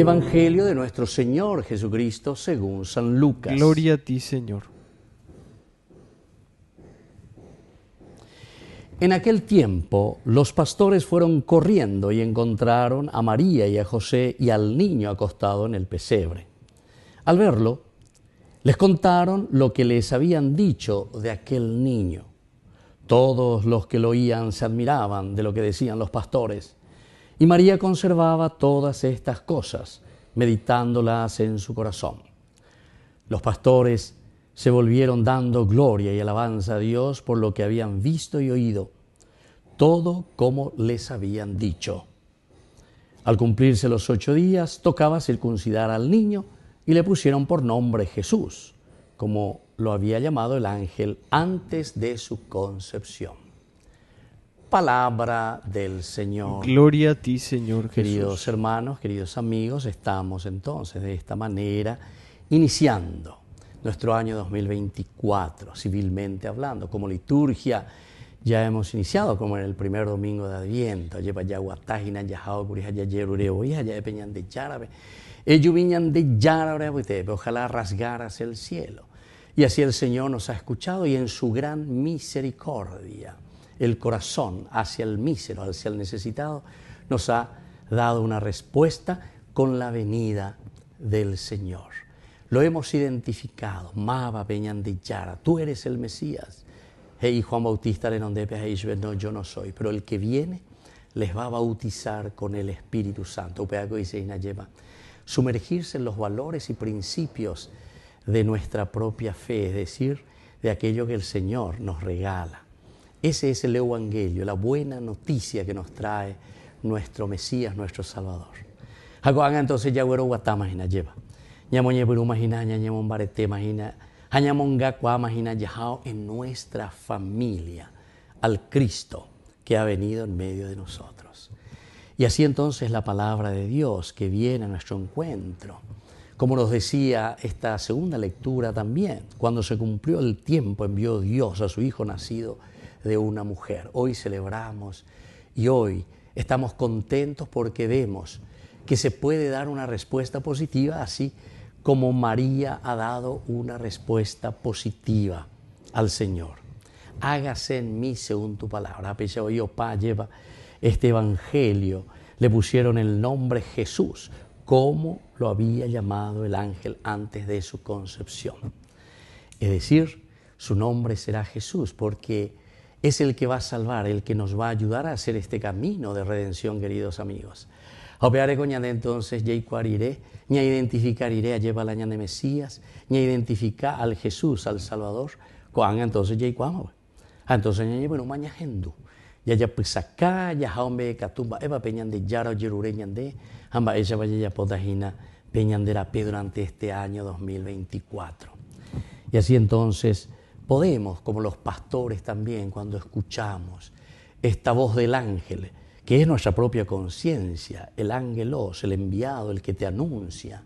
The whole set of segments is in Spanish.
Evangelio de nuestro Señor Jesucristo según San Lucas. Gloria a ti, Señor. En aquel tiempo los pastores fueron corriendo y encontraron a María y a José y al niño acostado en el pesebre. Al verlo, les contaron lo que les habían dicho de aquel niño. Todos los que lo oían se admiraban de lo que decían los pastores. Y María conservaba todas estas cosas, meditándolas en su corazón. Los pastores se volvieron dando gloria y alabanza a Dios por lo que habían visto y oído, todo como les habían dicho. Al cumplirse los ocho días, tocaba circuncidar al niño y le pusieron por nombre Jesús, como lo había llamado el ángel antes de su concepción palabra del Señor. Gloria a ti, Señor Jesús. Queridos hermanos, queridos amigos, estamos entonces de esta manera iniciando nuestro año 2024, civilmente hablando, como liturgia. Ya hemos iniciado como en el primer domingo de Adviento, lleva ya Peñan de de Yarabe, ojalá rasgaras el cielo. Y así el Señor nos ha escuchado y en su gran misericordia el corazón hacia el mísero, hacia el necesitado, nos ha dado una respuesta con la venida del Señor. Lo hemos identificado. Maba Yara, tú eres el Mesías. Hey, Juan Bautista le no, yo no soy, pero el que viene les va a bautizar con el Espíritu Santo. Sumergirse en los valores y principios de nuestra propia fe, es decir, de aquello que el Señor nos regala. Ese es el Evangelio, la buena noticia que nos trae nuestro Mesías, nuestro Salvador. entonces en nuestra familia, al Cristo que ha venido en medio de nosotros. Y así entonces la palabra de Dios que viene a nuestro encuentro. Como nos decía esta segunda lectura también, cuando se cumplió el tiempo envió Dios a su Hijo nacido de una mujer. Hoy celebramos y hoy estamos contentos porque vemos que se puede dar una respuesta positiva así como María ha dado una respuesta positiva al Señor. Hágase en mí según tu palabra. A hoy Opa lleva este evangelio. Le pusieron el nombre Jesús, como lo había llamado el ángel antes de su concepción. Es decir, su nombre será Jesús, porque es el que va a salvar, el que nos va a ayudar a hacer este camino de redención, queridos amigos. Opeare coñade entonces, ya iré ni a identificar iré a llevar la de Mesías, ni a identificar al Jesús, al Salvador, cuán entonces ya cuamo. Ah, entonces ya bueno, mañana Hindu. Ya ya pues acá, ya jaombe catumba, eva peñan de yaro, yerureñan de, amba ella vaya ya peñan de la durante este año 2024. Y así entonces, podemos, como los pastores también, cuando escuchamos esta voz del ángel, que es nuestra propia conciencia, el ángelos, el enviado, el que te anuncia.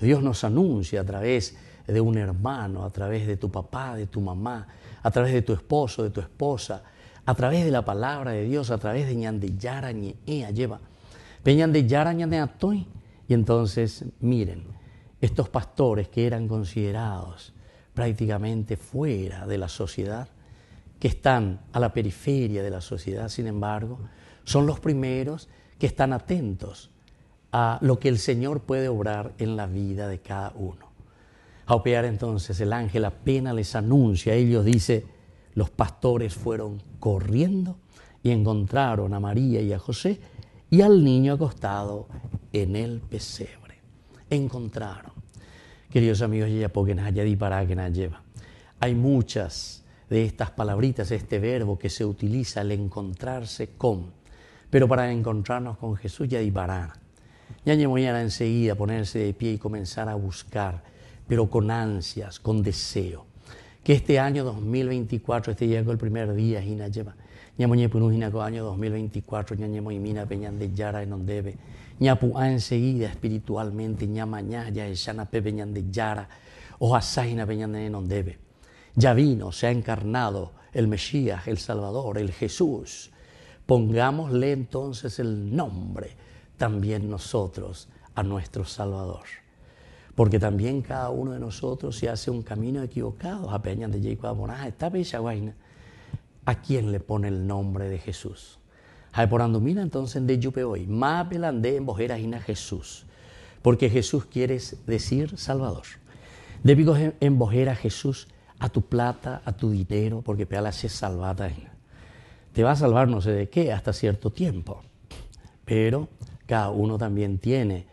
Dios nos anuncia a través de un hermano, a través de tu papá, de tu mamá, a través de tu esposo, de tu esposa, a través de la palabra de Dios, a través de yarañe ñea, lleva. Peñandillara, estoy. Y entonces, miren, estos pastores que eran considerados prácticamente fuera de la sociedad, que están a la periferia de la sociedad, sin embargo, son los primeros que están atentos a lo que el Señor puede obrar en la vida de cada uno. A operar entonces el ángel apenas les anuncia, ellos dice, los pastores fueron corriendo y encontraron a María y a José y al niño acostado en el pesebre. Encontraron Queridos amigos, lleva. Hay muchas de estas palabritas, este verbo que se utiliza al encontrarse con. Pero para encontrarnos con Jesús, ya Ya Ñañemoyana enseguida ponerse de pie y comenzar a buscar, pero con ansias, con deseo. Que este año 2024 este llegó el primer día, lleva Ñamoñepunú ko año 2024, peñan de Yara Enondebe, Ñapuá enseguida espiritualmente, Ñamañaya peñan de Yara, en donde debe Ya vino, se ha encarnado el Mesías, el Salvador, el Jesús. Pongámosle entonces el nombre también nosotros a nuestro Salvador. Porque también cada uno de nosotros se hace un camino equivocado. A Peñan de Jacob ah, esta bella a quién le pone el nombre de Jesús. Hay por entonces de yupe hoy, Má pelandé en Jesús, porque Jesús quiere decir Salvador. De pico a Jesús a tu plata, a tu dinero, porque peala se salvada. Te va a salvar no sé de qué hasta cierto tiempo, pero cada uno también tiene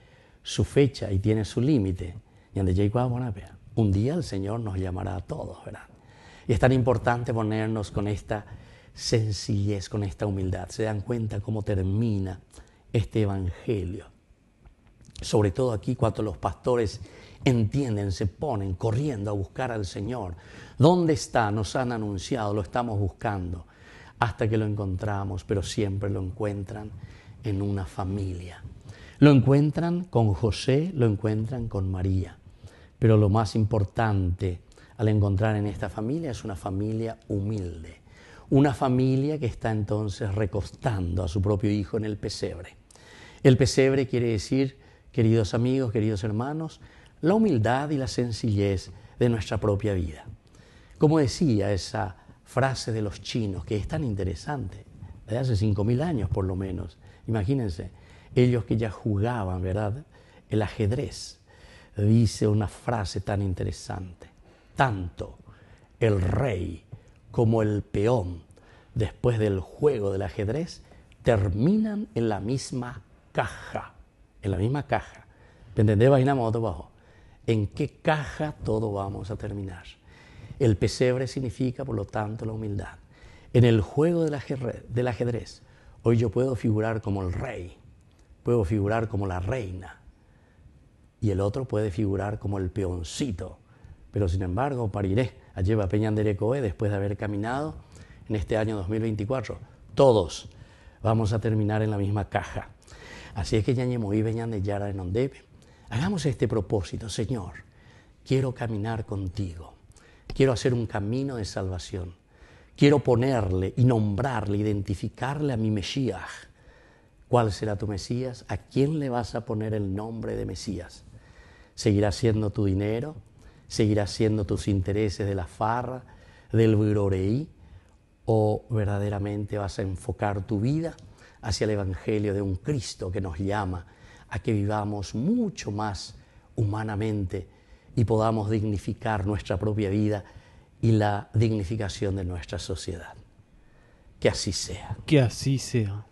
su fecha y tiene su límite. Y ande un día el Señor nos llamará a todos, ¿verdad? Y es tan importante ponernos con esta sencillez, con esta humildad. Se dan cuenta cómo termina este Evangelio. Sobre todo aquí cuando los pastores entienden, se ponen corriendo a buscar al Señor. ¿Dónde está? Nos han anunciado, lo estamos buscando, hasta que lo encontramos, pero siempre lo encuentran en una familia. Lo encuentran con José, lo encuentran con María. Pero lo más importante al encontrar en esta familia es una familia humilde, una familia que está entonces recostando a su propio hijo en el pesebre. El pesebre quiere decir, queridos amigos, queridos hermanos, la humildad y la sencillez de nuestra propia vida. Como decía esa frase de los chinos, que es tan interesante, de hace 5.000 años por lo menos, imagínense, ellos que ya jugaban, ¿verdad? El ajedrez, dice una frase tan interesante tanto el rey como el peón después del juego del ajedrez terminan en la misma caja, en la misma caja. ¿Entendéis, entendés? Vainamos bajo. ¿En qué caja todo vamos a terminar? El pesebre significa, por lo tanto, la humildad. En el juego del ajedrez hoy yo puedo figurar como el rey, puedo figurar como la reina, y el otro puede figurar como el peoncito pero sin embargo pariré a lleva Peñanderecoe después de haber caminado en este año 2024. Todos vamos a terminar en la misma caja. Así es que Yañemoí Beñan de Yara en Hagamos este propósito, Señor. Quiero caminar contigo. Quiero hacer un camino de salvación. Quiero ponerle y nombrarle, identificarle a mi Mesías. ¿Cuál será tu Mesías? ¿A quién le vas a poner el nombre de Mesías? ¿Seguirá siendo tu dinero? seguirás siendo tus intereses de la farra, del viroreí, o verdaderamente vas a enfocar tu vida hacia el Evangelio de un Cristo que nos llama a que vivamos mucho más humanamente y podamos dignificar nuestra propia vida y la dignificación de nuestra sociedad. Que así sea. Que así sea.